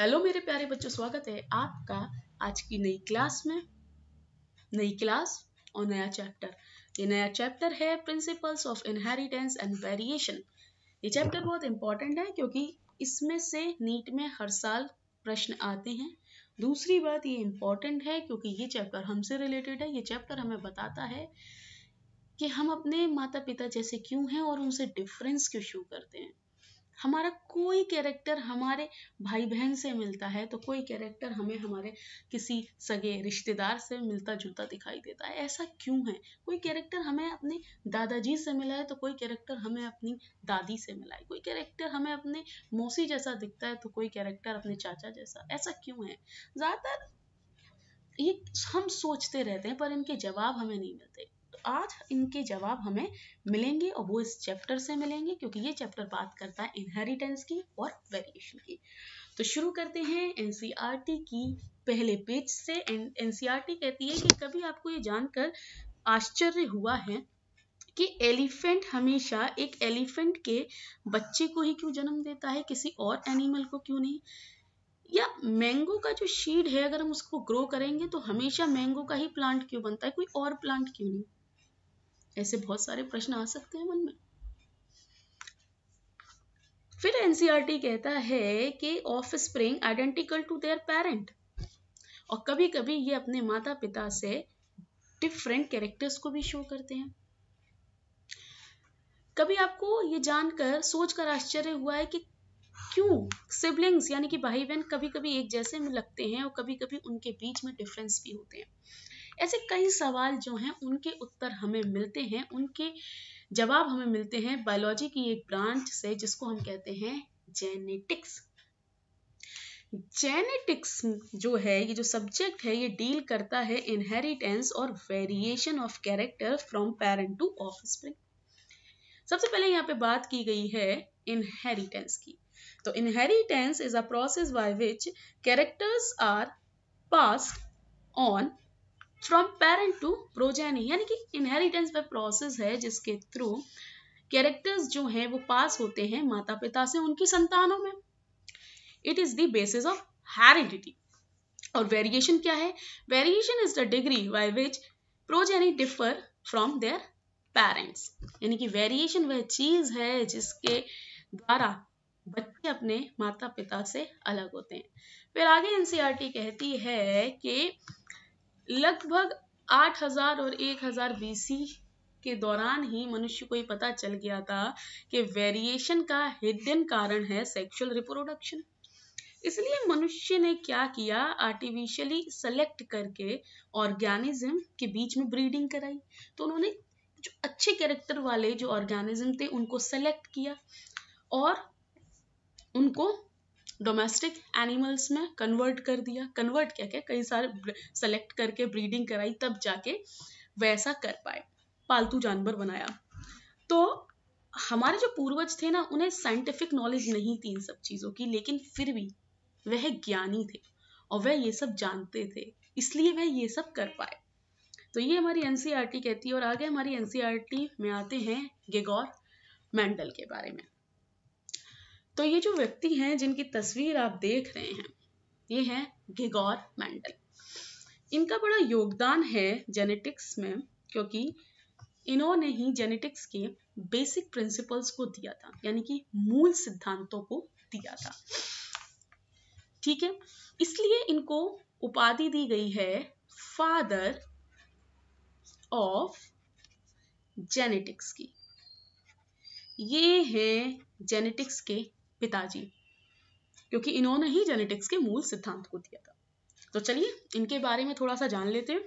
Hello मेरे प्यारे बच्चों स्वागत है आपका आज की नई क्लास में नई क्लास और नया चैप्टर ये नया चैप्टर है principles of inheritance and variation ये चैप्टर बहुत इंपॉर्टेंट है क्योंकि इसमें से नीट में हर साल प्रश्न आते हैं दूसरी बात ये इम्पॉर्टेंट है क्योंकि ये चैप्टर हमसे रिलेटेड है ये चैप्टर हमें बताता है कि हम अपने माता पिता जैसे क्यों हैं और उनसे डिफरेंस क्यों शो करते हैं हमारा कोई कैरेक्टर हमारे भाई बहन से मिलता है तो कोई कैरेक्टर हमें हमारे किसी सगे रिश्तेदार से मिलता जुलता दिखाई देता है ऐसा क्यों है कोई कैरेक्टर हमें अपने दादाजी से मिला है तो कोई कैरेक्टर हमें अपनी दादी से मिला है कोई कैरेक्टर हमें अपने मौसी जैसा दिखता है तो कोई कैरेक्टर अपने चाचा जैसा ऐसा क्यों है ज़्यादातर ये हम सोचते रहते हैं पर इनके जवाब हमें नहीं मिलते आज इनके जवाब हमें मिलेंगे और वो इस चैप्टर से मिलेंगे क्योंकि ये चैप्टर बात करता है इनहेरिटेंस की और वेरिएशन की तो शुरू करते हैं एनसीईआरटी e की पहले पेज से एनसीईआरटी e कहती है कि कभी आपको ये जानकर आश्चर्य हुआ है कि एलिफेंट हमेशा एक एलिफेंट के बच्चे को ही क्यों जन्म देता है किसी और एनिमल को क्यों नहीं या मैंगो का जो शीड है अगर हम उसको ग्रो करेंगे तो हमेशा मैंगो का ही प्लांट क्यों बनता है कोई और प्लांट क्यों नहीं ऐसे बहुत सारे प्रश्न आ सकते हैं मन में फिर एनसीईआरटी e कहता है कि offspring identical to their parent और कभी कभी ये अपने माता पिता से डिफरेंट कैरेक्टर्स को भी शो करते हैं कभी आपको ये जानकर सोचकर आश्चर्य हुआ है कि क्यों सिबलिंग्स यानी कि भाई बहन कभी कभी एक जैसे में लगते हैं और कभी कभी उनके बीच में डिफरेंस भी होते हैं ऐसे कई सवाल जो हैं उनके उत्तर हमें मिलते हैं उनके जवाब हमें मिलते हैं बायोलॉजी की एक ब्रांच से जिसको हम कहते हैं जेनेटिक्स जेनेटिक्स जो है ये जो सब्जेक्ट है ये डील करता है इनहेरिटेंस और variation of character from parent to off सबसे पहले यहाँ पे बात की गई है इनहेरिटेंस की तो inheritance is a process by which characters are pass on from parent to progeny यानी कि इनहेरिटेंस वह प्रोसेस है जिसके थ्रू कैरेक्टर्स जो हैं वो पास होते हैं माता पिता से उनकी संतानों में it is the basis of heredity और वेरिएशन क्या है variation is the degree by which progeny differ from their parents यानी कि वेरिएशन वह चीज है जिसके द्वारा बच्चे अपने माता पिता से अलग होते हैं फिर आगे एनसीईआरटी e कहती है कि लगभग 8000 और 1000 बीसी के दौरान ही मनुष्य को ये पता चल गया था कि वेरिएशन का हिडन कारण है सेक्सुअल रिप्रोडक्शन इसलिए मनुष्य ने क्या किया आर्टिफिशियली सेलेक्ट करके ऑर्गेनिज्म के बीच में ब्रीडिंग कराई तो उन्होंने जो अच्छे कैरेक्टर वाले जो ऑर्गेनिज्म थे उनको सेलेक्ट किया और उनको डोमेस्टिक एनिमल्स में कन्वर्ट कर दिया कन्वर्ट क्या क्या कई सारे सेलेक्ट करके ब्रीडिंग कराई तब जाके वैसा कर पाए पालतू जानवर बनाया तो हमारे जो पूर्वज थे ना उन्हें साइंटिफिक नॉलेज नहीं थी इन सब चीज़ों की लेकिन फिर भी वह ज्ञानी थे और वह ये सब जानते थे इसलिए वह ये सब कर पाए तो ये हमारी एन e कहती है और आगे हमारी एन e में आते हैं गेगौर मैंडल के बारे में तो ये जो व्यक्ति हैं जिनकी तस्वीर आप देख रहे हैं ये हैं घिगौर मेंडल इनका बड़ा योगदान है जेनेटिक्स में क्योंकि इन्होंने ही जेनेटिक्स के बेसिक प्रिंसिपल्स को दिया था यानी कि मूल सिद्धांतों को दिया था ठीक है इसलिए इनको उपाधि दी गई है फादर ऑफ जेनेटिक्स की ये हैं जेनेटिक्स के पिताजी क्योंकि इन्होंने ही जेनेटिक्स के मूल सिद्धांत को दिया था तो चलिए इनके बारे में थोड़ा सा जान लेते हैं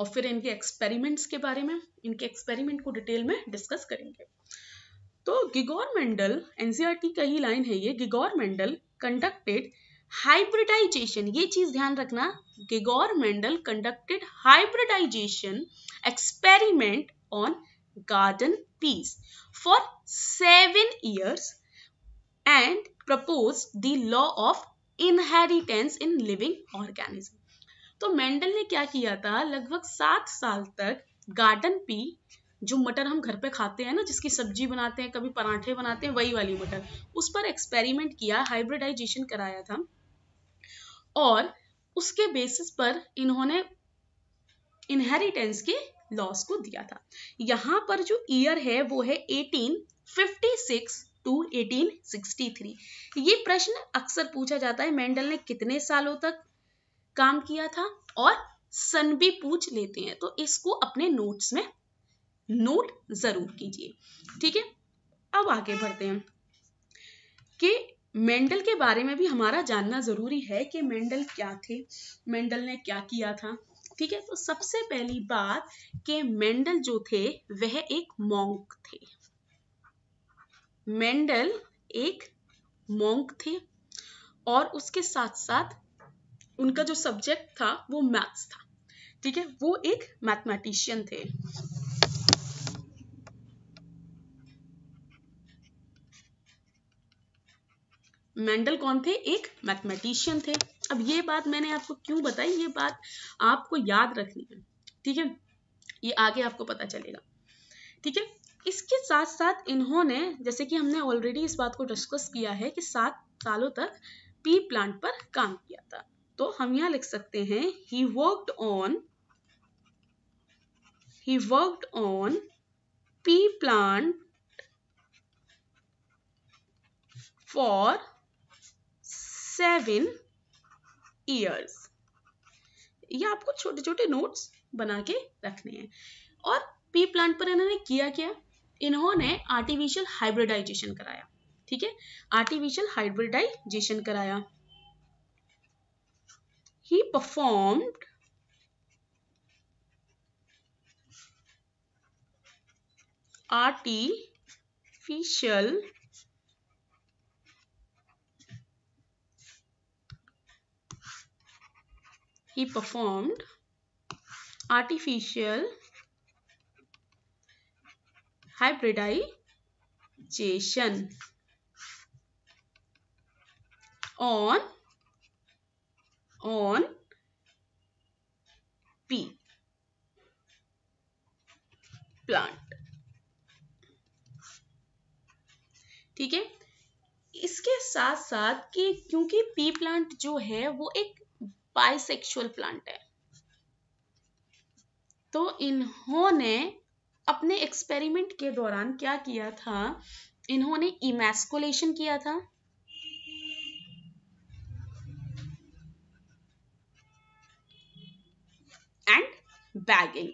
और फिर इनके एक्सपेरिमेंट्स के बारे में इनके एक्सपेरिमेंट को डिटेल में डिस्कस करेंगे तो गिगोर मेंडल एनसीईआरटी का ही लाइन है ये गिगोर मेंडल कंडक्टेड हाइब्रिडाइजेशन ये चीज ध्यान रखना Gregor Mendel conducted hybridization experiment on garden peas for seven years and propose the law of inheritance in living organism तो मेंडल ने क्या किया था लगभग सात साल तक गार्डन पी जो मटर हम घर पे खाते हैं ना जिसकी सब्जी बनाते हैं कभी पराठे बनाते हैं वही वाली मटर उस पर एक्सपेरिमेंट किया हाइब्रिडाइजेशन कराया था और उसके बेसिस पर इन्होंने इनहेरिटेंस के लॉस को दिया था यहाँ पर जो ईयर है वो है 1856 टू 1863 ये प्रश्न अक्सर पूछा जाता है मेंडल ने कितने सालों तक काम किया था और सन भी पूछ लेते हैं तो इसको अपने नोट्स में नोट जरूर कीजिए ठीक है अब आगे बढ़ते हैं कि मेंडल के बारे में भी हमारा जानना जरूरी है कि मेंडल क्या थे मेंडल ने क्या किया था ठीक है तो सबसे पहली बात कि मेंडल जो थे वह एक मॉन्क थे मेंडल एक मोंक थे और उसके साथ साथ उनका जो सब्जेक्ट था वो मैथ्स था ठीक है वो एक मैथमेटिशियन थे मेंडल कौन थे एक मैथमेटिशियन थे अब ये बात मैंने आपको क्यों बताई ये बात आपको याद रखनी है ठीक है ये आगे आपको पता चलेगा ठीक है इसके साथ साथ इन्होंने जैसे कि हमने ऑलरेडी इस बात को डिस्कस किया है कि सात सालों तक पी प्लांट पर काम किया था तो हम यहां लिख सकते हैं he worked on he worked on pea plant for seven years ये आपको छोटे छोटे नोट्स बना के रखने हैं और पी प्लांट पर इन्होंने किया क्या इन्होंने आर्टिफिशियल हाइब्रिडाइजेशन कराया ठीक है आर्टिफिशियल हाइब्रिडाइजेशन कराया he performed artificial he performed artificial hybridization on on p plant ठीक है इसके साथ साथ कि क्योंकि पी प्लांट जो है वो एक बाइसेक्सुअल प्लांट है तो इन्होंने अपने एक्सपेरिमेंट के दौरान क्या किया था इन्होंने इमेस्कोलेशन किया था एंड बैगिंग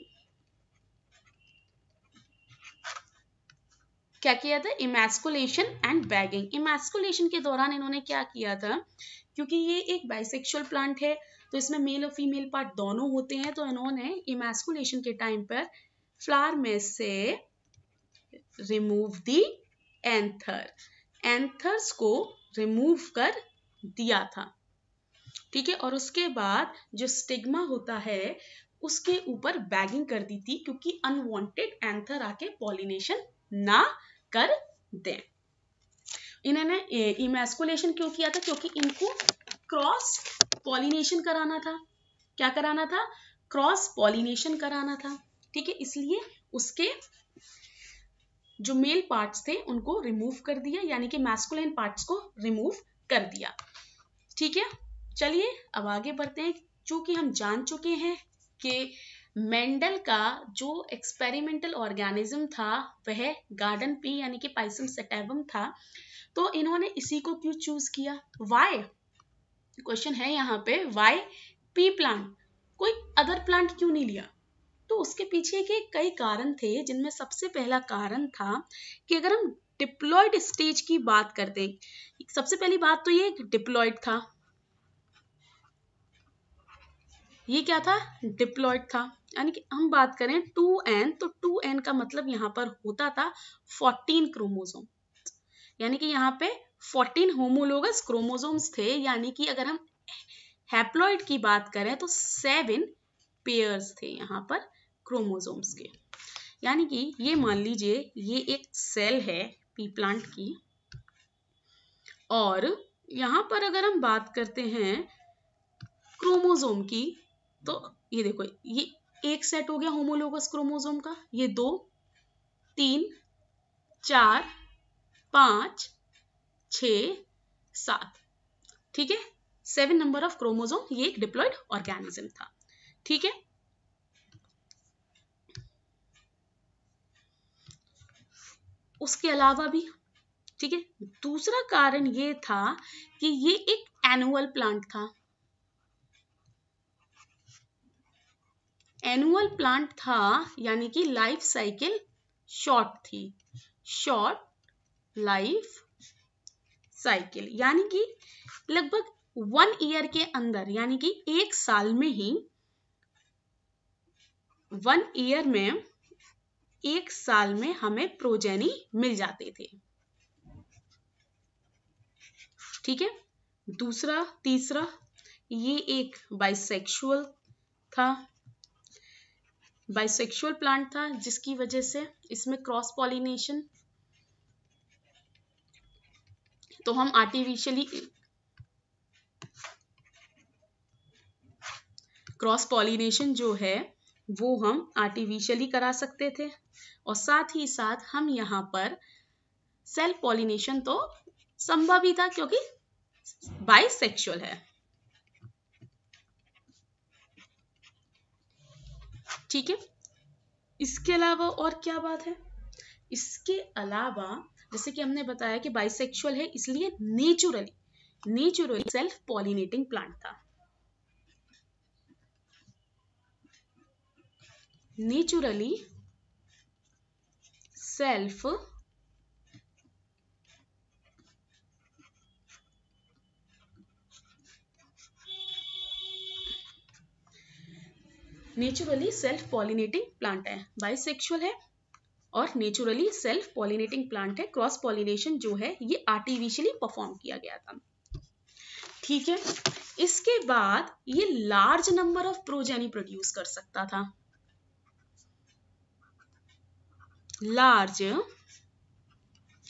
क्या किया था इमेस्कुलेशन एंड बैगिंग इमेस्कुलेशन के दौरान इन्होंने क्या किया था क्योंकि ये एक बाइसेक्सुअल प्लांट है तो इसमें मेल और फीमेल पार्ट दोनों होते हैं तो इन्होंने इमेस्कुलेशन के टाइम पर फ्लार में से रिमूव दी एंथर एंथर्स को रिमूव कर दिया था ठीक है और उसके बाद जो स्टिग्मा होता है उसके ऊपर बैगिंग कर दी थी क्योंकि अनवांटेड एंथर आके पॉलिनेशन ना कर दें इन्होंने इमेस्कुलेशन क्यों किया था क्योंकि इनको क्रॉस पॉलिनेशन कराना था क्या कराना था क्रॉस पॉलिनेशन कराना था ठीक है इसलिए उसके जो मेल पार्ट्स थे उनको रिमूव कर दिया यानी कि मैस्कुलिन पार्ट्स को रिमूव कर दिया ठीक है चलिए अब आगे बढ़ते हैं चूंकि हम जान चुके हैं कि मेंडल का जो एक्सपेरिमेंटल ऑर्गेनिज्म था वह गार्डन पी यानी कि पाइसम सेटेबम था तो इन्होंने इसी को क्यों चूज किया वाई क्वेश्चन है यहाँ पे वाई पी प्लांट कोई अदर प्लांट क्यों नहीं लिया तो उसके पीछे के कई कारण थे जिनमें सबसे पहला कारण था कि अगर हम डिप्लॉयड स्टेज की बात करते सबसे पहली बात तो ये डिप्लॉयड था ये क्या था डिप्लॉयड था यानी कि हम बात करें टू एन तो टू एन का मतलब यहां पर होता था फोर्टीन क्रोमोजोम यानी कि यहाँ पे फोर्टीन होमोलोगस क्रोमोजोम्स थे यानी कि अगर हम हैप्लॉयड की बात करें तो सेवन पेयर्स थे यहाँ पर क्रोमोसोम्स के यानी कि ये मान लीजिए ये एक सेल है पी प्लांट की और यहाँ पर अगर हम बात करते हैं क्रोमोसोम की तो ये देखो ये एक सेट हो गया होमोलोगस क्रोमोसोम का ये दो तीन चार पाँच छ सात ठीक है सेवन नंबर ऑफ क्रोमोसोम ये एक डिप्लॉयड ऑर्गेनिज्म था ठीक है उसके अलावा भी ठीक है दूसरा कारण ये था कि ये एक एनुअल प्लांट था एनुअल प्लांट था यानी कि लाइफ साइकिल शॉर्ट थी शॉर्ट लाइफ साइकिल यानी कि लगभग वन ईयर के अंदर यानी कि एक साल में ही वन ईयर में एक साल में हमें प्रोजेनी मिल जाते थे ठीक है दूसरा तीसरा ये एक बाइसेक्सुअल था बाइसेक्सुअल प्लांट था जिसकी वजह से इसमें क्रॉस पॉलिनेशन तो हम आर्टिफिशियली क्रॉस पॉलिनेशन जो है वो हम आर्टिफिशियली करा सकते थे और साथ ही साथ हम यहाँ पर सेल्फ पॉलिनेशन तो संभव ही था क्योंकि बाइसेक्सुअल है ठीक है इसके अलावा और क्या बात है इसके अलावा जैसे कि हमने बताया कि बाइसेक्सुअल है इसलिए naturally naturally self pollinating plant था naturally self naturally self pollinating plant है बाइसेक्सुअल है और नेचुरली सेल्फ पॉलिनेटिंग प्लांट है क्रॉस पॉलिनेशन जो है ये आर्टिफिशियली परफॉर्म किया गया था ठीक है इसके बाद ये large number of progeny produce कर सकता था large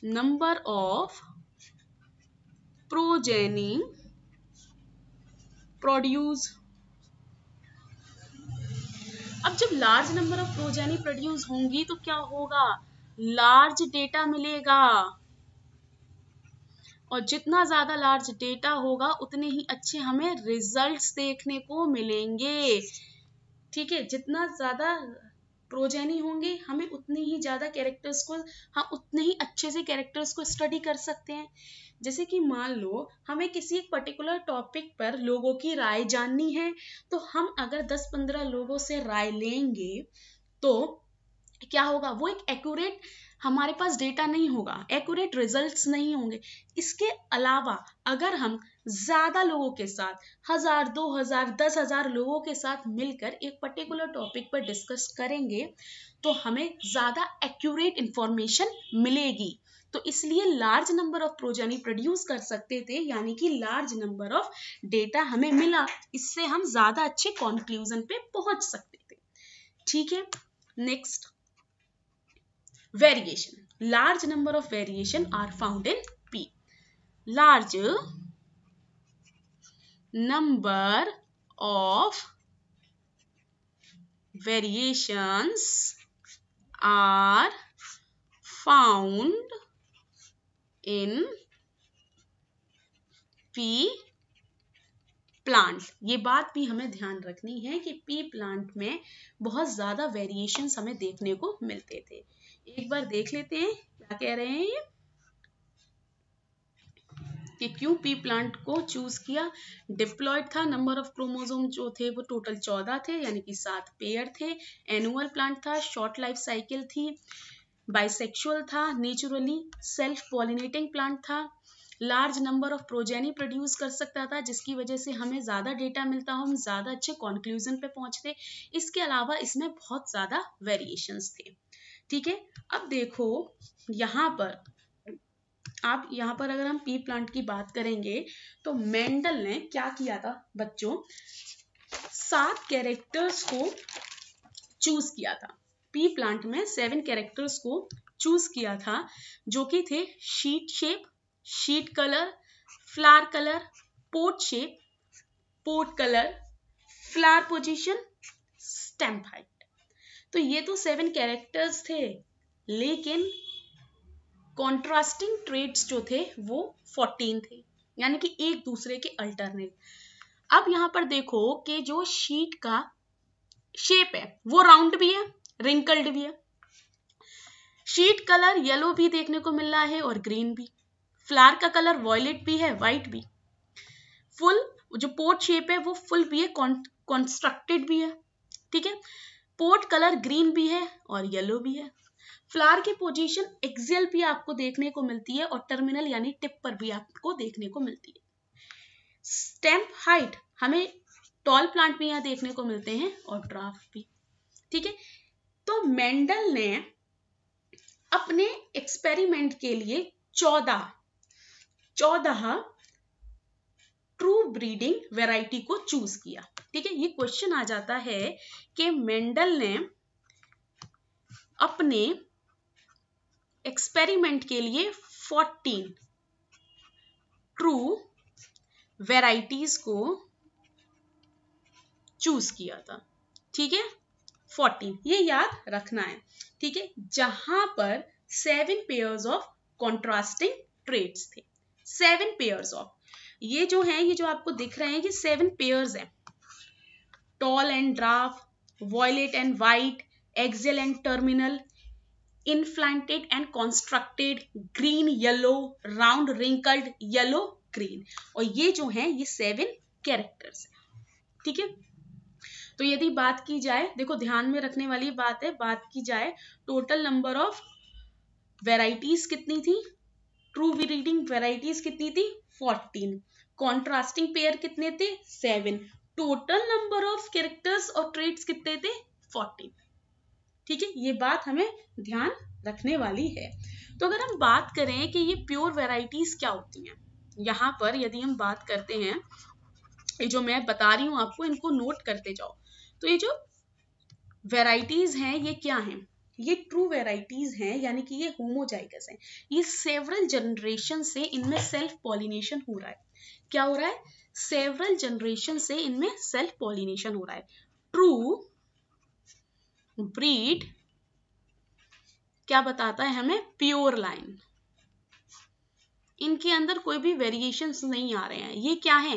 number of progeny produce अब जब large number of progeny produce होंगी तो क्या होगा लार्ज डेटा मिलेगा और जितना ज्यादा लार्ज डेटा होगा उतने ही अच्छे हमें रिजल्ट्स देखने को मिलेंगे ठीक है जितना ज्यादा प्रोजेनी होंगे हमें उतनी ही ज़्यादा कैरेक्टर्स को हम हाँ, उतने ही अच्छे से कैरेक्टर्स को स्टडी कर सकते हैं जैसे कि मान लो हमें किसी एक पर्टिकुलर टॉपिक पर लोगों की राय जाननी है तो हम अगर 10-15 लोगों से राय लेंगे तो क्या होगा वो एक एक्यूरेट हमारे पास डेटा नहीं होगा एक्यूरेट रिजल्ट्स नहीं होंगे इसके अलावा अगर हम ज़्यादा लोगों के साथ हज़ार दो हज़ार दस हज़ार लोगों के साथ मिलकर एक पर्टिकुलर टॉपिक पर डिस्कस करेंगे तो हमें ज़्यादा एक्यूरेट इंफॉर्मेशन मिलेगी तो इसलिए large number of progeny produce कर सकते थे यानी कि लार्ज नंबर ऑफ डेटा हमें मिला इससे हम ज़्यादा अच्छे कॉन्क्लूजन पे पहुंच सकते थे ठीक है next variation large number of variation are found in pea large number of variations are found in pea plant ये बात भी हमें ध्यान रखनी है कि पी प्लांट में बहुत ज़्यादा वेरिएशन हमें देखने को मिलते थे एक बार देख लेते हैं क्या कह रहे हैं ये कि क्यों पी प्लांट को चूज किया डिप्लॉयड था नंबर ऑफ क्रोमोजोम जो थे वो टोटल चौदह थे यानी कि सात पेयर थे एनुअल प्लांट था शॉर्ट लाइफ साइकिल थी बाइसेक्सुअल था नेचुरली सेल्फ पॉलिनेटिंग प्लांट था large number of progeny produce कर सकता था जिसकी वजह से हमें ज़्यादा डेटा मिलता हो हम ज़्यादा अच्छे कॉन्क्लूजन पे पहुंचते इसके अलावा इसमें बहुत ज़्यादा वेरिएशंस थे ठीक है अब देखो यहाँ पर आप यहाँ पर अगर हम पी प्लांट की बात करेंगे तो मेंडल ने क्या किया था बच्चों सात कैरेक्टर्स को चूज किया था पी प्लांट में सेवन कैरेक्टर्स को चूज किया था जो कि थे seed shape seed colour flower colour pod shape pod colour flower position stem height तो ये तो सेवन कैरेक्टर्स थे लेकिन कॉन्ट्रास्टिंग ट्रेड्स जो थे वो 14 थे यानी कि एक दूसरे के अल्टरनेट अब यहां पर देखो कि जो शीट का शेप है वो राउंड भी है रिंकल्ड भी है शीट कलर येलो भी देखने को मिल रहा है और ग्रीन भी फ्लावर का कलर वॉयलेट भी है वाइट भी फुल जो पोर्ट शेप है वो फुल भी है कॉन्स्ट्रक्टेड भी है ठीक है पोर्ट कलर ग्रीन भी है और येलो भी है फ्लावर की पोजीशन एक्सेल भी आपको देखने को मिलती है और टर्मिनल यानी टिप पर भी आपको देखने को मिलती है स्टेम हाइट हमें टॉल प्लांट में यहाँ देखने को मिलते हैं और ड्राफ्ट भी ठीक है तो मेंडल ने अपने एक्सपेरिमेंट के लिए चौदह चौदह ट्रू ब्रीडिंग वेराइटी को चूज किया ठीक है ये क्वेश्चन आ जाता है कि मेंडल ने अपने एक्सपेरिमेंट के लिए 14 ट्रू वेराइटीज को चूज किया था ठीक है 14 ये याद रखना है ठीक है जहां पर seven pairs of contrasting traits थे सेवन पेयर्स ऑफ ये जो है ये जो आपको दिख रहे हैं ये सेवन पेयर्स हैं tall and dwarf violet and white axial and terminal implanted and constructed green yellow round wrinkled yellow green और ये जो है ये सेवन कैरेक्टर्स ठीक है तो यदि बात की जाए देखो ध्यान में रखने वाली बात है बात की जाए टोटल नंबर ऑफ वेराइटीज कितनी थी ट्रू रीडिंग वेराइटीज कितनी थी फोर्टीन कॉन्ट्रास्टिंग पेयर कितने थे seven total number of characters और ट्रेड्स कितने थे फोर्टीन ठीक है ये बात हमें ध्यान रखने वाली है तो अगर हम बात करें कि ये प्योर वेराइटीज क्या होती हैं यहाँ पर यदि हम बात करते हैं ये जो मैं बता रही हूँ आपको इनको नोट करते जाओ तो ये जो वेराइटीज हैं ये क्या हैं ये ट्रू वेराइटीज हैं यानी कि ये होमोजाइगस हैं ये सेवरल जनरेशन से इनमें सेल्फ पॉलिनेशन हो रहा है क्या हो रहा है सेवरल जनरेशन से इनमें सेल्फ पॉलिनेशन हो रहा है ट्रू ब्रीड क्या बताता है हमें प्योर लाइन इनके अंदर कोई भी वेरिएशन नहीं आ रहे हैं ये क्या है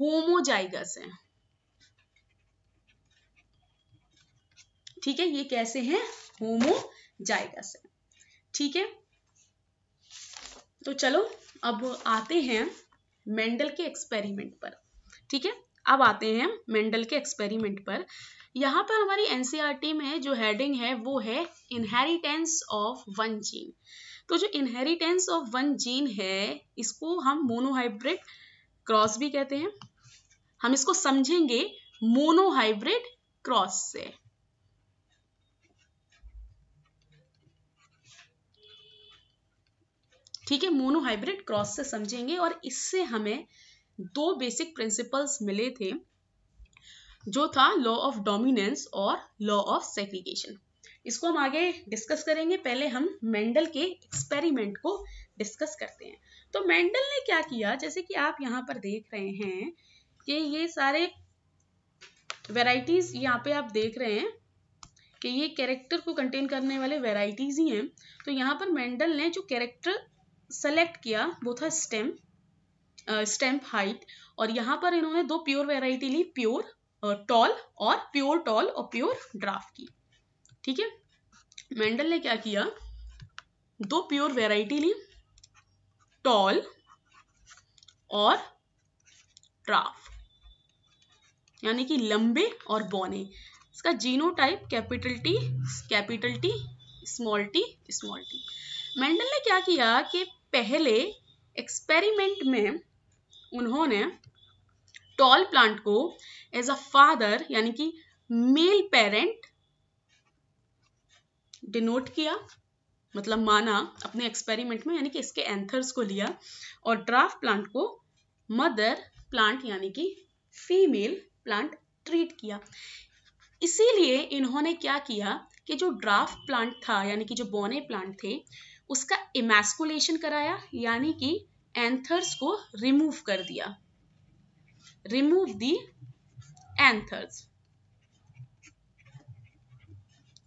होमोजाइगस है ठीक है ये कैसे हैं होमोजाइगस है ठीक है तो चलो अब आते हैं मेंडल के एक्सपेरिमेंट पर ठीक है अब आते हैं मेंडल के एक्सपेरिमेंट पर यहाँ पर हमारी एनसीईआरटी e में जो हेडिंग है वो है इनहेरिटेंस ऑफ वन जीन तो जो इनहेरिटेंस ऑफ वन जीन है इसको हम मोनोहाइब्रिड क्रॉस भी कहते हैं हम इसको समझेंगे मोनोहाइब्रिड क्रॉस से ठीक है मोनोहाइब्रिड क्रॉस से समझेंगे और इससे हमें दो बेसिक प्रिंसिपल्स मिले थे जो था लॉ ऑफ डोमिनेंस और लॉ ऑफ सेग्रीगेशन इसको हम आगे डिस्कस करेंगे पहले हम मेंडल के एक्सपेरिमेंट को डिस्कस करते हैं तो मेंडल ने क्या किया जैसे कि आप यहाँ पर देख रहे हैं कि ये सारे वेराइटीज यहाँ पे आप देख रहे हैं कि ये कैरेक्टर को कंटेन करने वाले वेराइटीज ही हैं तो यहाँ पर मेंडल ने जो कैरेक्टर सेलेक्ट किया वो था स्टेम स्टेम्प हाइट और यहाँ पर इन्होंने दो प्योर वेराइटी ली प्योर टॉल और प्योर टॉल और प्योर ड्राफ्ट की ठीक है मेंडल ने क्या किया दो प्योर वेराइटी ली टॉल और ट्राफ यानी कि लंबे और बोने इसका type capital T capital T small T small T Mendel ने क्या किया कि पहले एक्सपेरिमेंट में उन्होंने टॉल प्लांट को एज अ फादर यानी कि मेल पेरेंट डिनोट किया मतलब माना अपने एक्सपेरिमेंट में यानी कि इसके एंथर्स को लिया और ड्राफ्ट प्लांट को मदर प्लांट यानी कि फीमेल प्लांट ट्रीट किया इसीलिए इन्होंने क्या किया कि जो ड्राफ्ट प्लांट था यानी कि जो बोने प्लांट थे उसका इमेस्कुलेशन कराया यानी कि एंथर्स को रिमूव कर दिया remove the anthers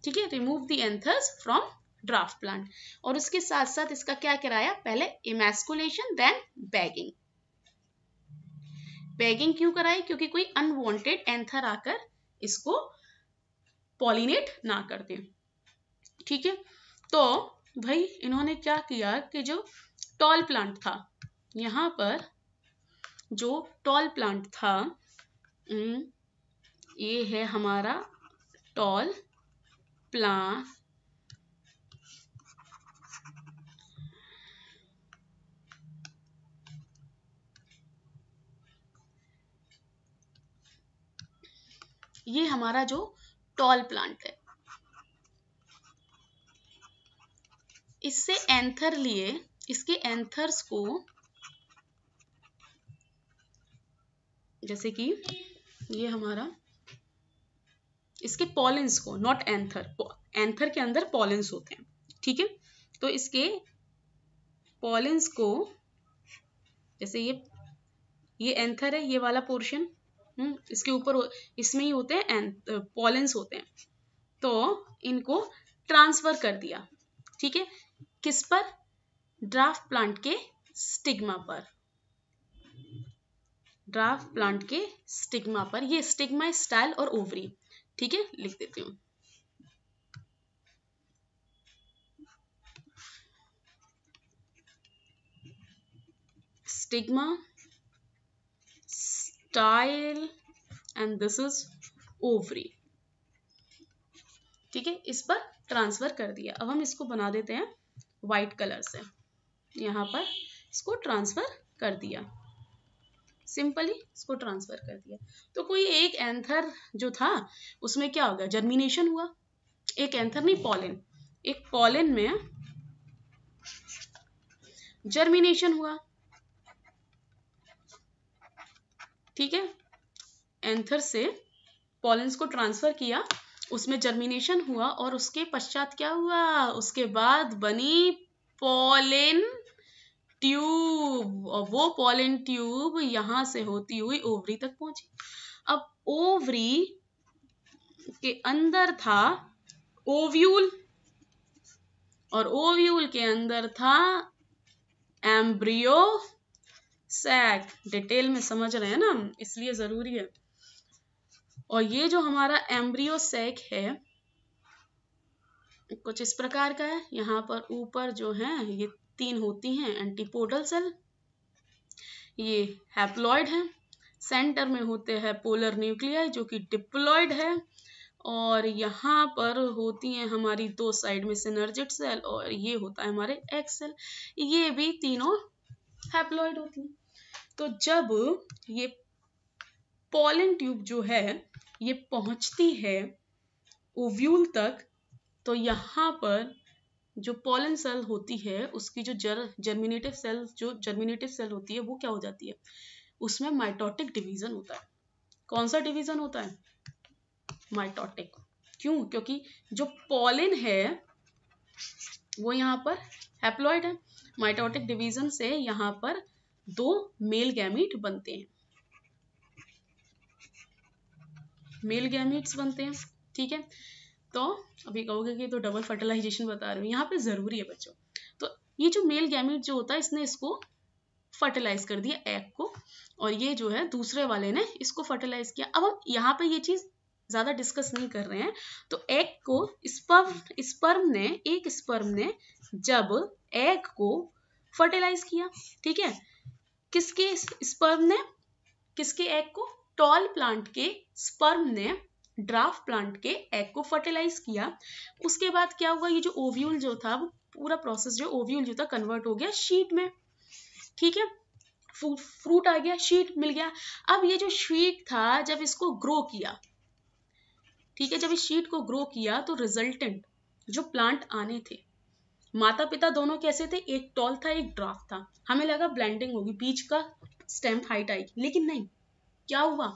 ठीक है remove the anthers from dwarf plant और उसके साथ साथ इसका क्या कराया पहले इमेस्कुलेशन देन बैगिंग बैगिंग क्यों कराई क्योंकि कोई अनवांटेड एंथर आकर इसको पॉलिनेट ना कर दे ठीक है तो भाई इन्होंने क्या किया कि जो टॉल प्लांट था यहां पर जो टॉल प्लांट था ये है हमारा टॉल प्लांट ये हमारा जो टॉल प्लांट है इससे एंथर लिए इसके एंथर्स को जैसे कि ये हमारा इसके पॉलेंस को नॉट एंथर एंथर के अंदर पॉलेंस होते हैं ठीक है तो इसके पॉलेंस को जैसे ये ये एंथर है ये वाला पोर्शन हम्म, इसके ऊपर इसमें ही होते हैं पॉलेंस होते हैं तो इनको ट्रांसफर कर दिया ठीक है किस पर ड्राफ्ट प्लांट के स्टिग्मा पर ड्राफ्ट प्लांट के स्टिग्मा पर ये स्टिग्मा स्टाइल और ओवरी ठीक है लिख देती हूँ stigma style and this is ovary ठीक है इस पर ट्रांसफर कर दिया अब हम इसको बना देते हैं व्हाइट कलर से यहां पर इसको ट्रांसफर कर दिया सिंपली इसको ट्रांसफर कर दिया तो कोई एक एंथर जो था उसमें क्या हो गया जर्मिनेशन हुआ एक एंथर नहीं पॉलिन एक पॉलिन में जर्मिनेशन हुआ ठीक है एंथर से पॉलिन को ट्रांसफर किया उसमें जर्मिनेशन हुआ और उसके पश्चात क्या हुआ उसके बाद बनी पॉलेन ट्यूब और वो पॉलन ट्यूब यहां से होती हुई ओवरी तक पहुंची अब ओवरी के अंदर था ओव्यूल और ओव्यूल के अंदर था एम्ब्रियो सैक डिटेल में समझ रहे हैं ना इसलिए जरूरी है और ये जो हमारा एम्ब्रियो सैक है कुछ इस प्रकार का है यहाँ पर ऊपर जो है ये तीन होती हैं एंटीपोडल सेल ये हैप्लॉयड है सेंटर में होते हैं पोलर न्यूक्लियाई जो कि डिप्लॉयड है और यहाँ पर होती हैं हमारी दो साइड में सिनर्जिट सेल और ये होता है हमारे एक्स सेल ये भी तीनों हैप्लॉयड होती हैं तो जब ये पॉलन ट्यूब जो है ये पहुंचती है ओव्यूल तक तो यहाँ पर जो पोलन सेल होती है उसकी जो जर जर्मिनेटिव सेल जो जर्मिनेटिव सेल होती है वो क्या हो जाती है उसमें माइटोटिक डिवीजन होता है कौन सा डिवीजन होता है माइटोटिक क्यों क्योंकि जो पोलिन है वो यहाँ पर हैप्लॉइड है माइटोटिक डिवीजन से यहाँ पर दो मेल गैमिट बनते हैं मेल गैमिट्स बनते हैं ठीक है तो अभी कहोगे कि तो डबल फर्टिलाइजेशन बता रही हूँ यहाँ पे ज़रूरी है बच्चों तो ये जो मेल गैमिट जो होता है इसने इसको फर्टिलाइज कर दिया एग को और ये जो है दूसरे वाले ने इसको फर्टिलाइज किया अब हम यहाँ पे ये चीज़ ज़्यादा डिस्कस नहीं कर रहे हैं तो एग को स्पर्म स्पर्म ने एक स्पर्म ने जब एग को फर्टिलाइज किया ठीक है किसके स्पर्म ने किसके एग को टॉल प्लांट के स्पर्म ने ड्राफ्ट प्लांट के एग को फर्टिलाइज किया उसके बाद क्या हुआ ये जो ओव्यूल जो था वो पूरा प्रोसेस जो ओव्यूल जो था कन्वर्ट हो गया शीट में ठीक है फ्रूट आ गया शीट मिल गया अब ये जो शीट था जब इसको ग्रो किया ठीक है जब इस शीट को ग्रो किया तो रिजल्टेंट जो प्लांट आने थे माता पिता दोनों कैसे थे एक टॉल था एक ड्राफ्ट था हमें लगा ब्लेंडिंग होगी बीच का स्टेम हाइट आएगी लेकिन नहीं क्या हुआ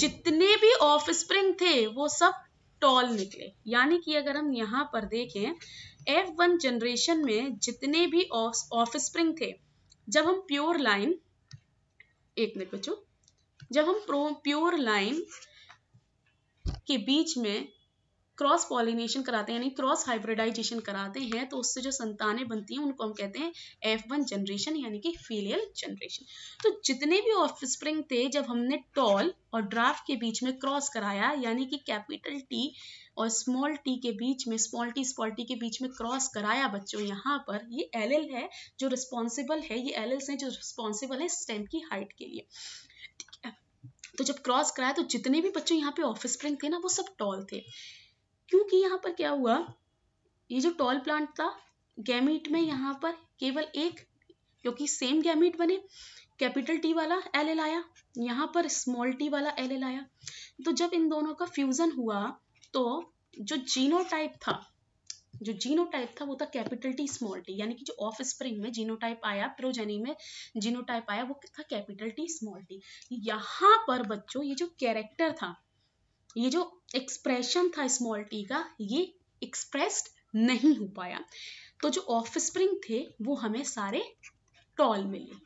जितने भी ऑफ स्प्रिंग थे वो सब टॉल निकले यानी कि अगर हम यहाँ पर देखें एफ वन जनरेशन में जितने भी ऑफ स्प्रिंग थे जब हम प्योर लाइन एक मिनट बच्चों जब हम प्योर लाइन के बीच में क्रॉस पॉलिनेशन कराते हैं यानी क्रॉस हाइब्रिडाइजेशन कराते हैं तो उससे जो संतानें बनती हैं उनको हम कहते हैं एफ वन जनरेशन यानी कि फीलियल जनरेशन तो जितने भी ऑफ स्प्रिंग थे जब हमने टॉल और ड्राफ्ट के बीच में क्रॉस कराया यानी कि कैपिटल टी और स्मॉल टी के बीच में स्मॉल टी स्मॉल टी के बीच में क्रॉस कराया बच्चों यहाँ पर ये एल है जो रिस्पॉन्सिबल है ये एल हैं जो रिस्पॉन्सिबल है स्टेम की हाइट के लिए तो जब क्रॉस कराया तो जितने भी बच्चों यहाँ पे ऑफ स्प्रिंग थे ना वो सब टॉल थे क्योंकि यहाँ पर क्या हुआ ये जो टॉल प्लांट था गैमिट में यहाँ पर केवल एक क्योंकि सेम गैमिट बने कैपिटल टी वाला एल एल आया यहाँ पर स्मॉल टी वाला एल एल आया तो जब इन दोनों का फ्यूजन हुआ तो जो जीनोटाइप था जो जीनोटाइप था वो था कैपिटल टी स्मॉल टी यानी कि जो ऑफ स्प्रिंग में जीनोटाइप आया प्रोजेनी में जीनोटाइप आया वो था कैपिटल टी स्मॉल टी यहाँ पर बच्चों ये जो कैरेक्टर था ये जो एक्सप्रेशन था स्मॉल टी का ये एक्सप्रेस्ड नहीं हो पाया तो जो ऑफ स्प्रिंग थे वो हमें सारे टॉल मिले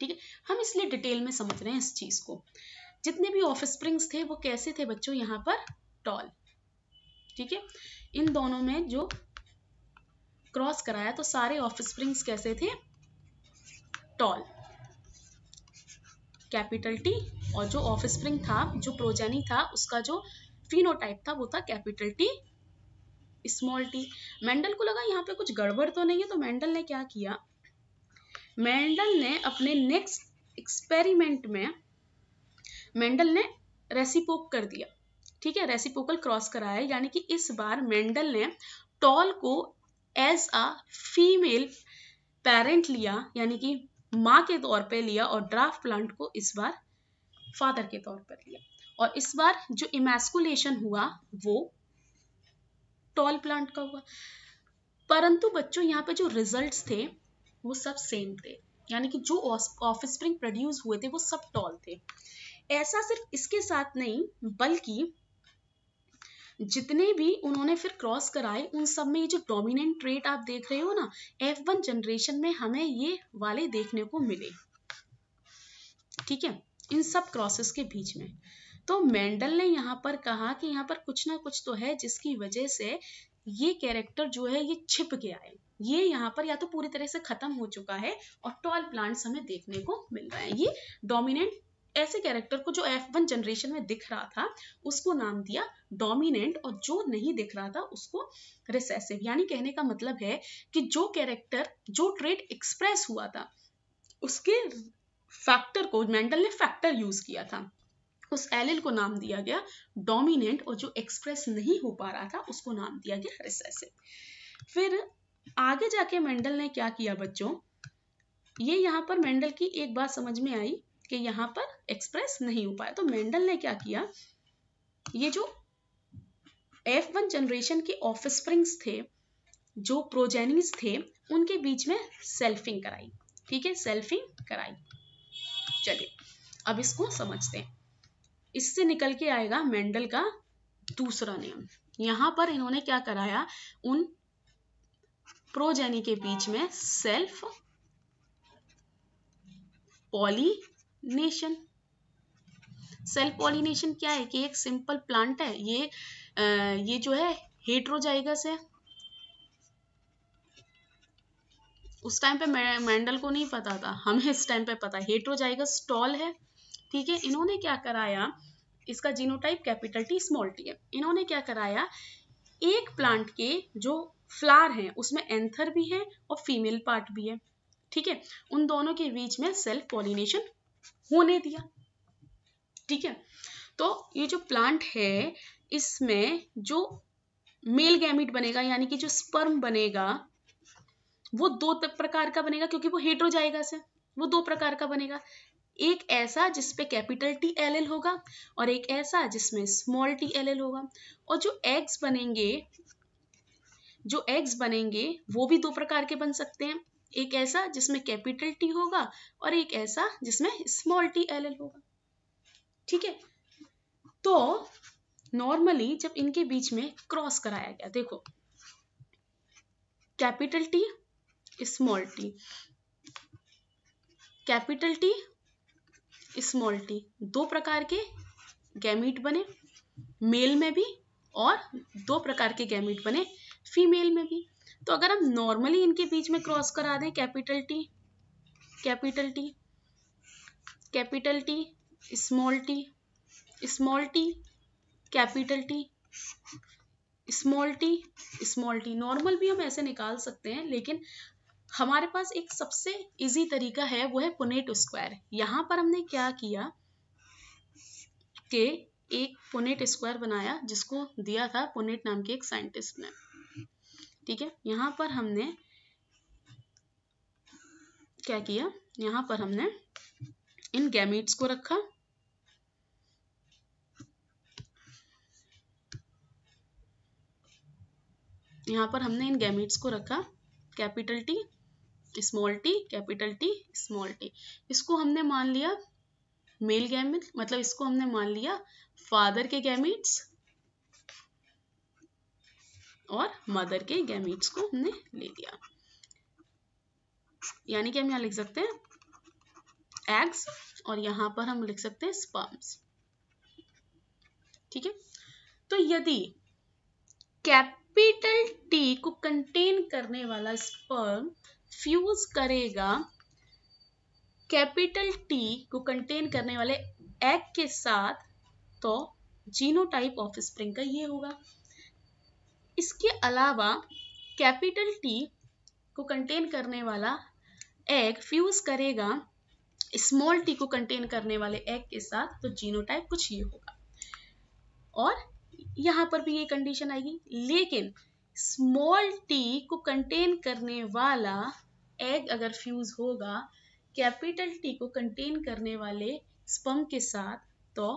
ठीक है हम इसलिए डिटेल में समझ रहे हैं इस चीज को जितने भी ऑफ स्प्रिंग्स थे वो कैसे थे बच्चों यहाँ पर टॉल ठीक है इन दोनों में जो क्रॉस कराया तो सारे ऑफ स्प्रिंग्स कैसे थे टॉल कैपिटल टी और जो ऑफ स्प्रिंग था जो प्रोजेनी था उसका जो फिनोटाइप था वो था capital T small T Mendel को लगा यहाँ पे कुछ गड़बड़ तो नहीं है तो मेंडल ने क्या किया मेंडल ने अपने नेक्स्ट एक्सपेरिमेंट में मेंडल ने रेसिपोक कर दिया ठीक है रेसिपोकल क्रॉस कराया यानी कि इस बार मेंडल ने टॉल को एज अ फीमेल पेरेंट लिया यानी कि माँ के तौर पे लिया और ड्राफ्ट प्लांट को इस बार फादर के तौर पर लिया और इस बार जो इमेस्कुलेशन हुआ वो टॉल प्लांट का हुआ परंतु बच्चों यहाँ पे जो रिजल्ट्स थे वो सब सेम थे यानी कि जो ऑफ स्प्रिंग प्रोड्यूस हुए थे वो सब टॉल थे ऐसा सिर्फ इसके साथ नहीं बल्कि जितने भी उन्होंने फिर क्रॉस कराए उन सब में ये जो डोमिनेंट ट्रेट आप देख रहे हो ना एफ वन जनरेशन में हमें ये वाले देखने को मिले ठीक है इन सब क्रॉसेस के बीच में तो मेंडल ने यहाँ पर कहा कि यहाँ पर कुछ ना कुछ तो है जिसकी वजह से ये कैरेक्टर जो है ये छिप गया है ये यहाँ पर या तो पूरी तरह से खत्म हो चुका है और टॉल प्लांट्स हमें देखने को मिल रहा है ये डोमिनेंट ऐसे कैरेक्टर को जो एफ वन जनरेशन में दिख रहा था उसको नाम दिया डोमिनेंट और जो नहीं दिख रहा था उसको रिसेसिव यानी कहने का मतलब है कि जो कैरेक्टर जो ट्रेड एक्सप्रेस हुआ था उसके फैक्टर को मेंडल ने फैक्टर यूज किया था उस एल को नाम दिया गया डोमिनेंट और जो एक्सप्रेस नहीं हो पा रहा था उसको नाम दिया गया रिसेसिव फिर आगे जाके मेंडल ने क्या किया बच्चों ये यहाँ पर मेंडल की एक बात समझ में आई कि यहाँ पर एक्सप्रेस नहीं हो पाया तो मेंडल ने क्या किया ये जो एफ वन जनरेशन के ऑफ थे जो प्रोजेनिज थे उनके बीच में सेल्फिंग कराई ठीक है सेल्फिंग कराई चलिए अब इसको समझते हैं इससे निकल के आएगा मेंडल का दूसरा नियम यहां पर इन्होंने क्या कराया उन प्रोजेनी के बीच में self pollination self pollination क्या है कि एक सिंपल प्लांट है ये आ, ये जो है हेट्रोजाइगस है उस टाइम पे मैंडल को नहीं पता था हमें इस टाइम पे पता हेट्रोजाइगस टॉल है ठीक है इन्होंने क्या कराया इसका genotype capital T small T है इन्होंने क्या कराया एक प्लांट के जो फ्लार हैं उसमें एंथर भी है और फीमेल पार्ट भी है ठीक है उन दोनों के बीच में सेल्फ पॉलिनेशन होने दिया ठीक है तो ये जो प्लांट है इसमें जो मेल गैमिट बनेगा यानी कि जो स्पर्म बनेगा वो दो प्रकार का बनेगा क्योंकि वो हेट्रो जाएगा से वो दो प्रकार का बनेगा एक ऐसा जिसपे कैपिटल टी एल एल होगा और एक ऐसा जिसमें स्मॉल टी एल एल होगा और जो एग्स बनेंगे जो एग्स बनेंगे वो भी दो प्रकार के बन सकते हैं एक ऐसा जिसमें कैपिटल टी होगा और एक ऐसा जिसमें स्मॉल टी एल एल होगा ठीक है तो नॉर्मली जब इनके बीच में क्रॉस कराया गया देखो capital T small T capital T small T दो प्रकार के गैमिट बने मेल में भी और दो प्रकार के गैमिट बने फीमेल में भी तो अगर हम नॉर्मली इनके बीच में क्रॉस करा दें capital T capital T capital T small T small T capital T small T small T normal भी हम ऐसे निकाल सकते हैं लेकिन हमारे पास एक सबसे इजी तरीका है वो है पुनेट स्क्वायर यहाँ पर हमने क्या किया कि एक पुनेट स्क्वायर बनाया जिसको दिया था पुनेट नाम के एक साइंटिस्ट ने ठीक है यहाँ पर हमने क्या किया यहाँ पर हमने इन गैमिट्स को रखा यहाँ पर हमने इन गैमिट्स को रखा capital T small T capital T small T इसको हमने मान लिया मेल गैमिट मतलब इसको हमने मान लिया फादर के गैमिट्स और मदर के गैमिट्स को हमने ले लिया यानी कि हम यहाँ लिख सकते हैं एग्स और यहां पर हम लिख सकते हैं स्पर्म्स ठीक है तो यदि कैपिटल टी को कंटेन करने वाला स्पर्म फ्यूज करेगा कैपिटल टी को कंटेन करने वाले एग के साथ तो जीनोटाइप ऑफ स्प्रिंग का ये होगा इसके अलावा कैपिटल टी को कंटेन करने वाला एग फ्यूज करेगा स्मॉल टी को कंटेन करने वाले एग के साथ तो जीनोटाइप कुछ ये होगा और यहां पर भी ये कंडीशन आएगी लेकिन स्मॉल टी को कंटेन करने वाला एग अगर फ्यूज होगा कैपिटल टी को कंटेन करने वाले स्पम के साथ तो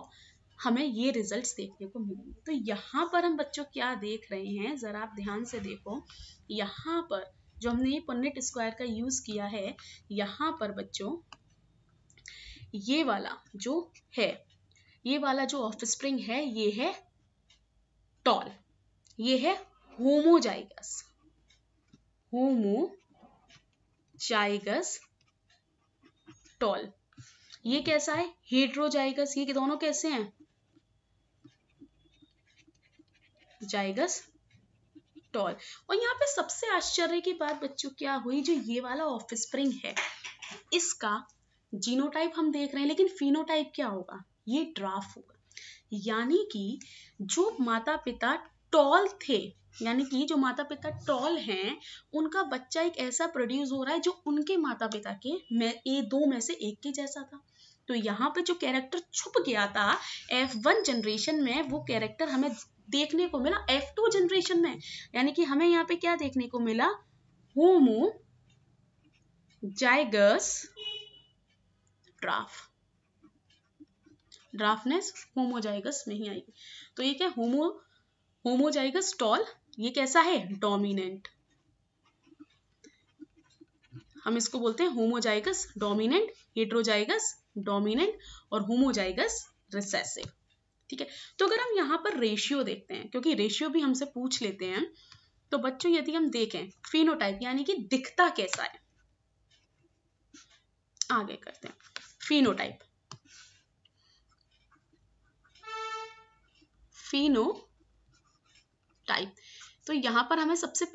हमें ये रिजल्ट्स देखने को मिलेंगे तो यहाँ पर हम बच्चों क्या देख रहे हैं ज़रा आप ध्यान से देखो यहाँ पर जो हमने ये पुनेट स्क्वायर का यूज़ किया है यहाँ पर बच्चों ये वाला जो है ये वाला जो ऑफ स्प्रिंग है ये है टॉल ये है होमोजाइगस होमोजाइगस टॉल ये कैसा है हेड्रोजाइगस ये दोनों कैसे हैं जाइगस टॉल और यहाँ पे सबसे आश्चर्य की बात बच्चों क्या हुई जो ये वाला ऑफ है इसका जीनोटाइप हम देख रहे हैं लेकिन फिनोटाइप क्या होगा ये ड्राफ होगा यानी कि जो माता पिता टॉल थे यानी कि जो माता पिता टॉल हैं उनका बच्चा एक ऐसा प्रोड्यूस हो रहा है जो उनके माता पिता के मैं ए दो में से एक के जैसा था तो यहाँ पे जो कैरेक्टर छुप गया था एफ वन जनरेशन में वो कैरेक्टर हमें देखने को मिला F2 जनरेशन में यानी कि हमें यहाँ पे क्या देखने को मिला होमो जाइगस ड्राफ ड्राफनेस होमोजाइगस में ही आएगी तो ये क्या होमो होमोजाइगस टॉल ये कैसा है डोमिनेंट हम इसको बोलते हैं होमोजाइगस डोमिनेंट हेट्रोजाइगस डोमिनेंट और होमोजाइगस रिसेसिव ठीक है तो अगर हम यहाँ पर रेशियो देखते हैं क्योंकि रेशियो भी हमसे पूछ लेते हैं तो बच्चों यदि हम देखें फिनोटाइप यानी कि दिखता कैसा है आगे करते हैं फिनोटाइप फिनो टाइप तो यहां पर हमें सबसे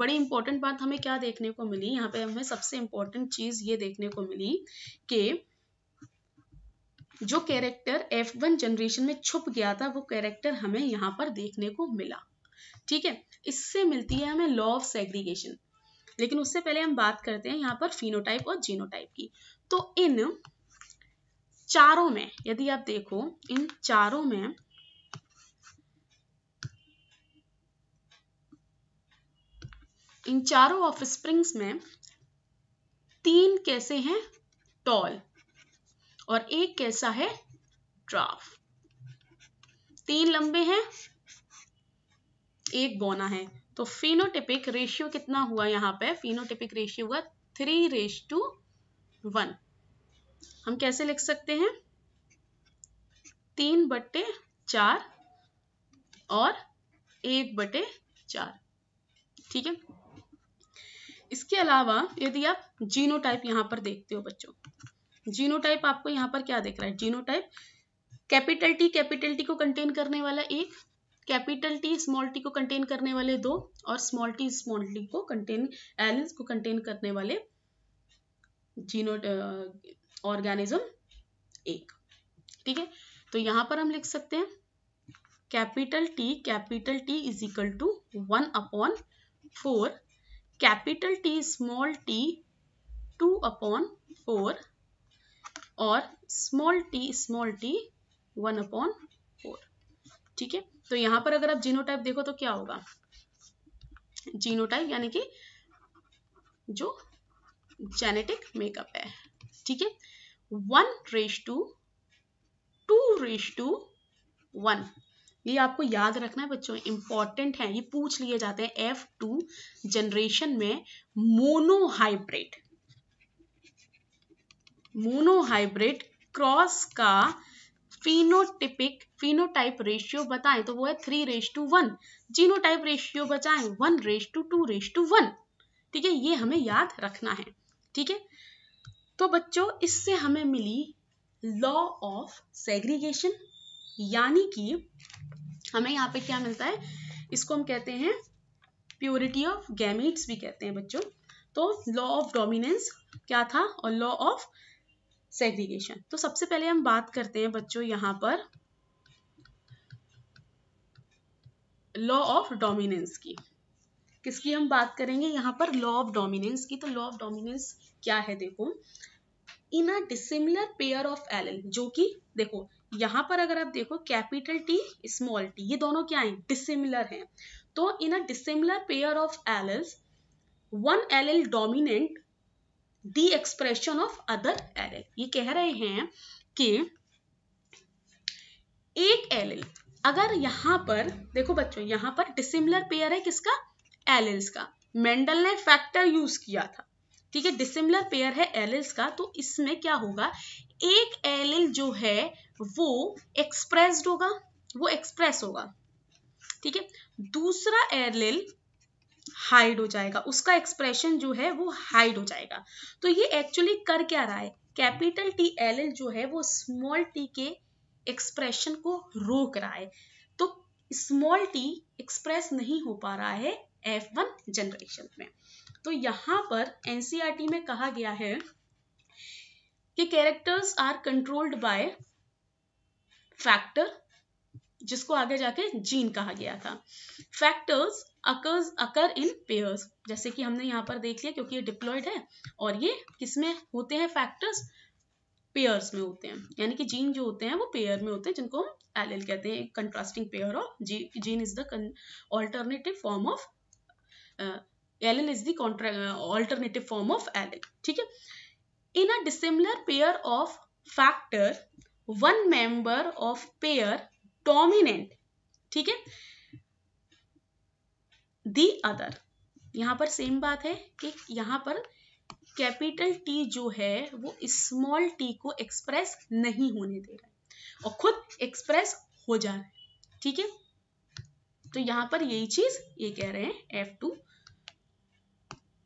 बड़ी इंपॉर्टेंट बात हमें क्या देखने को मिली यहां पे हमें सबसे इंपॉर्टेंट चीज ये देखने को मिली कि जो कैरेक्टर F1 जनरेशन में छुप गया था वो कैरेक्टर हमें यहाँ पर देखने को मिला ठीक है इससे मिलती है हमें लॉ ऑफ सेग्रीगेशन लेकिन उससे पहले हम बात करते हैं यहाँ पर फिनोटाइप और जीनोटाइप की तो इन चारों में यदि आप देखो इन चारों में इन चारों ऑफ स्प्रिंग्स में तीन कैसे हैं टॉल और एक कैसा है ड्राफ तीन लंबे हैं एक बोना है तो फिनोटिपिक रेशियो कितना हुआ यहां पे फिनोटिपिक रेशियो हुआ थ्री रेश टू वन हम कैसे लिख सकते हैं तीन बट्टे चार और एक बटे चार ठीक है इसके अलावा यदि आप जीनोटाइप यहां पर देखते हो बच्चों जीनोटाइप आपको यहाँ पर क्या देख रहा है genotype capital T capital T को कंटेन करने वाला एक कैपिटल टी स्मॉल टी को कंटेन करने वाले दो और स्मॉल टी स्मॉल टी को कंटेन एलिस को कंटेन करने वाले जीनो ऑर्गेनिज्म एक ठीक है तो यहां पर हम लिख सकते हैं capital T capital T is equal to one upon four capital T small T two upon four और small T small T one upon four ठीक है तो यहां पर अगर आप जीनोटाइप देखो तो क्या होगा जीनोटाइप यानी कि जो जेनेटिक मेकअप है ठीक है one ratio to two ratio to one ये आपको याद रखना है बच्चों इंपॉर्टेंट है ये पूछ लिए जाते हैं एफ टू जनरेशन में मोनोहाइब्रिड मोनोहाइब्रिड क्रॉस का फिनोटिपिक फिनोटाइप रेशियो बताएं तो वो है three ratio to one genotype ratio बताएं one ratio to two ratio to one ठीक है ये हमें याद रखना है ठीक है तो बच्चों इससे हमें मिली लॉ ऑफ सेग्रीगेशन यानी कि हमें यहाँ पे क्या मिलता है इसको हम कहते हैं प्योरिटी ऑफ गैमेट्स भी कहते हैं बच्चों तो लॉ ऑफ डोमिनेंस क्या था और लॉ ऑफ सेग्रीगेशन तो सबसे पहले हम बात करते हैं बच्चों यहां पर लॉ ऑफ डोमिनेंस की किसकी हम बात करेंगे यहां पर लॉ ऑफ डोमिनेंस की तो लॉ ऑफ डोमिनेंस क्या है देखो in a dissimilar pair of allele जो कि देखो यहां पर अगर आप देखो कैपिटल टी स्मॉल टी ये दोनों क्या है डिसिमिलर है तो in a dissimilar pair of allele one allele dominant the expression of other allele ये कह रहे हैं कि एक एल अगर यहां पर देखो बच्चों यहां पर डिसिमिलर पेयर है किसका एलिल्स का मेंडल ने फैक्टर यूज किया था ठीक है डिसिमिलर पेयर है एलिल्स का तो इसमें क्या होगा एक एलिल जो है वो एक्सप्रेस्ड होगा वो एक्सप्रेस होगा ठीक है दूसरा एलिल हाइड हो जाएगा उसका एक्सप्रेशन जो है वो हाइड हो जाएगा तो ये एक्चुअली कर क्या रहा है कैपिटल टी एल एल जो है वो स्मॉल टी के एक्सप्रेशन को रोक रहा है तो स्मॉल टी एक्सप्रेस नहीं हो पा रहा है एफ वन जनरेशन में तो यहां पर एनसीईआरटी e में कहा गया है कि characters are controlled by factor जिसको आगे जाके जीन कहा गया था factors occurs occur in pairs जैसे कि हमने यहाँ पर देख लिया क्योंकि ये डिप्लॉयड है और ये किसमें होते हैं फैक्टर्स पेयर्स में होते हैं यानी कि जीन जो होते हैं वो पेयर में होते हैं जिनको हम एल कहते हैं कंट्रास्टिंग पेयर ऑफ जी, gene is the alternative form of allele is the alternative form of allele ठीक है in a dissimilar pair of factor one member of pair dominant ठीक है दी अदर यहां पर सेम बात है कि यहां पर कैपिटल टी जो है वो स्मॉल टी को एक्सप्रेस नहीं होने दे रहा है और खुद एक्सप्रेस हो जा रहा है ठीक है तो यहां पर यही चीज ये कह रहे हैं एफ टू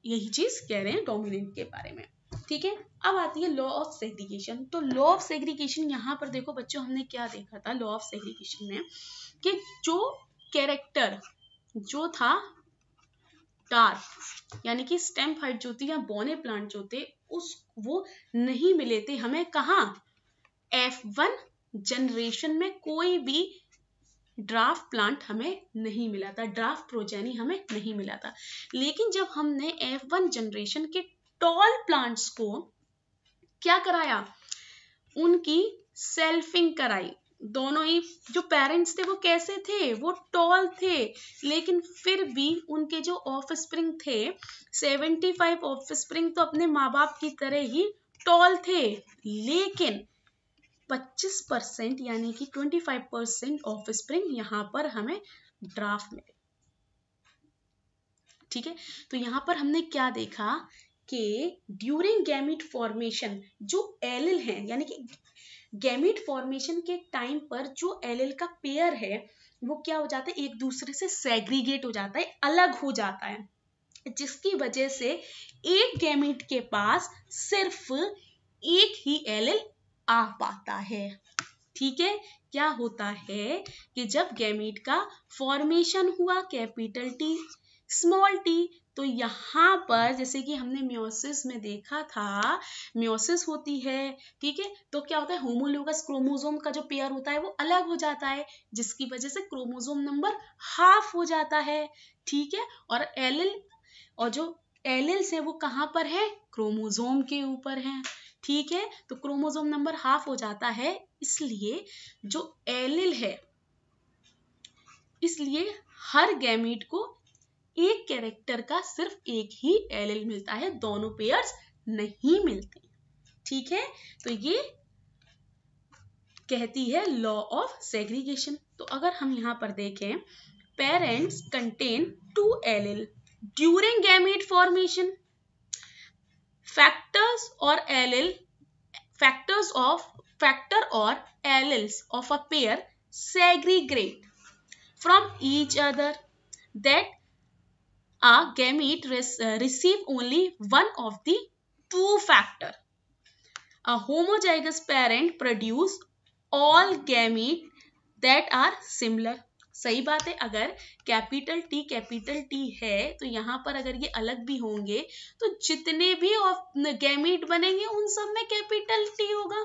यही चीज कह रहे हैं डोमिनेंट के बारे में ठीक है अब आती है लॉ ऑफ सेग्रीगेशन तो लॉ ऑफ सेग्रीगेशन यहाँ पर देखो बच्चों हमने क्या देखा था लॉ ऑफ सेग्रीगेशन में कि जो कैरेक्टर जो था डार्क यानी कि स्टेम फाइट जो थी या बोने प्लांट जो थे उस वो नहीं मिले थे हमें कहा एफ वन जनरेशन में कोई भी ड्राफ्ट प्लांट हमें नहीं मिला था ड्राफ्ट प्रोजेनी हमें नहीं मिला था लेकिन जब हमने एफ वन जनरेशन के टॉल प्लांट्स को क्या कराया उनकी सेल्फिंग कराई दोनों ही जो पेरेंट्स थे वो कैसे थे वो टॉल थे लेकिन फिर भी उनके जो ऑफ स्प्रिंग थे फाइव ऑफ स्प्रिंग तो अपने माँ बाप की तरह ही टॉल थे लेकिन पच्चीस परसेंट यानी कि twenty five percent offspring यहाँ पर हमें ड्राफ्ट मिले ठीक है तो यहाँ पर हमने क्या देखा कि ड्यूरिंग गैमिट फॉर्मेशन जो एलिल हैं यानी कि गैमिट फॉर्मेशन के टाइम पर जो एलिल का पेयर है वो क्या हो जाता है एक दूसरे से सेग्रीगेट हो जाता है अलग हो जाता है जिसकी वजह से एक गैमिट के पास सिर्फ एक ही एलिल आ पाता है ठीक है क्या होता है कि जब गैमिट का फॉर्मेशन हुआ कैपिटल टी स्मॉल टी तो यहाँ पर जैसे कि हमने म्योसिस में देखा था म्योसिस होती है ठीक है तो क्या होता है होमोलोगस क्रोमोजोम का जो पेयर होता है वो अलग हो जाता है जिसकी वजह से क्रोमोजोम नंबर हाफ हो जाता है ठीक है और एल और जो एलिल्स है वो कहाँ पर है क्रोमोजोम के ऊपर है ठीक है तो क्रोमोजोम नंबर हाफ हो जाता है इसलिए जो एलिल है इसलिए हर गैमिट को एक कैरेक्टर का सिर्फ एक ही एल मिलता है दोनों पेयर नहीं मिलते ठीक है तो ये कहती है लॉ ऑफ सेग्रीगेशन तो अगर हम यहाँ पर देखें parents contain two allele during gamete formation allele allele factors of factor और allele allele of a pair segregate from each other that a gamete receive only one of the two factor. A homozygous parent produce all gamete that are similar. सही बात है अगर capital T capital T है तो यहाँ पर अगर ये अलग भी होंगे तो जितने भी ऑफ गैमिट बनेंगे उन सब में कैपिटल टी होगा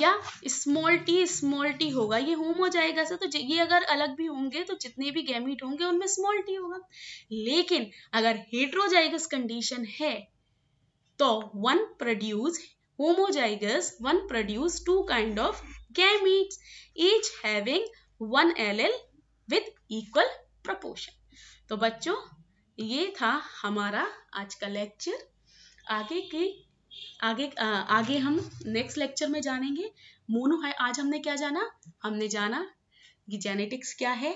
या स्मॉल टी स्मॉल टी होगा ये होम हो जाएगा सर तो ये अगर अलग भी होंगे तो जितने भी गैमिट होंगे उनमें स्मॉल टी होगा लेकिन अगर हेट्रोजाइगस कंडीशन है तो one produce homozygous one produce two kind of gamete each having one allele allele with equal proportion तो बच्चों ये था हमारा आज का लेक्चर आगे की आगे आगे हम नेक्स्ट लेक्चर में जानेंगे मोनो है आज हमने क्या जाना हमने जाना कि जेनेटिक्स क्या है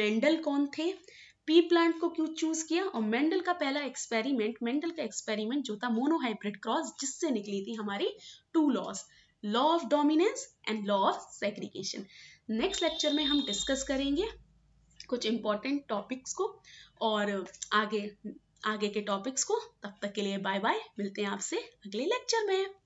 मेंडल कौन थे पी प्लांट को क्यों चूज किया और मेंडल का पहला एक्सपेरिमेंट मेंडल का एक्सपेरिमेंट जो था मोनोहाइब्रिड क्रॉस जिससे निकली थी हमारी two laws law of dominance and law of segregation next lecture में हम डिस्कस करेंगे कुछ इंपॉर्टेंट टॉपिक्स को और आगे आगे के टॉपिक्स को तब तक के लिए बाय बाय मिलते हैं आपसे अगले लेक्चर में